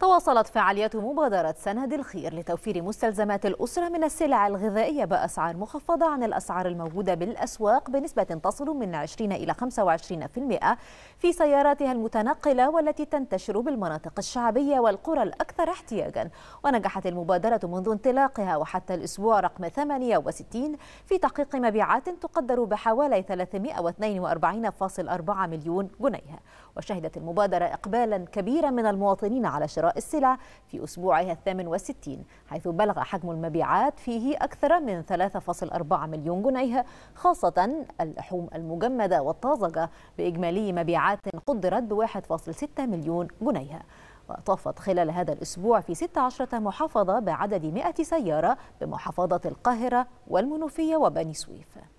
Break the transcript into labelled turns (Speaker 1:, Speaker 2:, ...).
Speaker 1: تواصلت فعاليات مبادرة سند الخير لتوفير مستلزمات الأسرة من السلع الغذائية بأسعار مخفضة عن الأسعار الموجودة بالأسواق بنسبة تصل من 20 إلى 25% في سياراتها المتنقلة والتي تنتشر بالمناطق الشعبية والقرى الأكثر احتياجا ونجحت المبادرة منذ انطلاقها وحتى الأسبوع رقم 68 في تحقيق مبيعات تقدر بحوالي 342.4 مليون جنيه وشهدت المبادرة إقبالا كبيرا من المواطنين على شراء السلع في أسبوعها الثامن والستين حيث بلغ حجم المبيعات فيه أكثر من 3.4 مليون جنيه خاصة اللحوم المجمدة والطازجة بإجمالي مبيعات قدرت ب 1.6 مليون جنيه وطافت خلال هذا الأسبوع في 16 محافظة بعدد 100 سيارة بمحافظة القاهرة والمنوفية وبني سويف